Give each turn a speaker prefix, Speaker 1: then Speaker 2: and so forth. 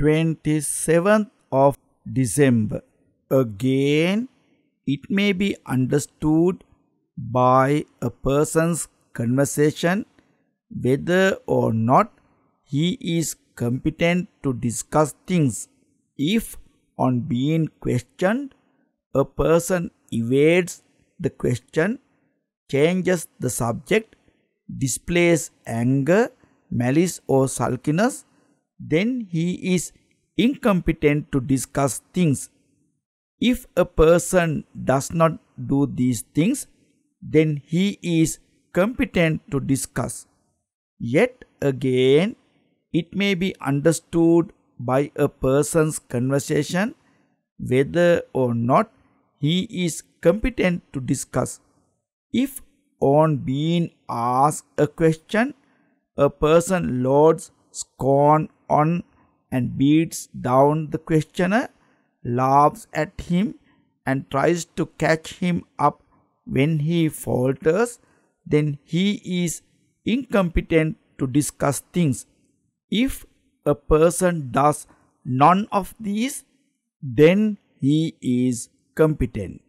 Speaker 1: 27th of December. Again, it may be understood by a person's conversation whether or not he is competent to discuss things if on being questioned a person evades the question changes the subject displays anger malice or sulkiness then he is incompetent to discuss things. If a person does not do these things, then he is competent to discuss. Yet again, it may be understood by a person's conversation whether or not he is competent to discuss. If on being asked a question, a person loads scorn on and beats down the questioner, laughs at him and tries to catch him up when he falters, then he is incompetent to discuss things. If a person does none of these, then he is competent.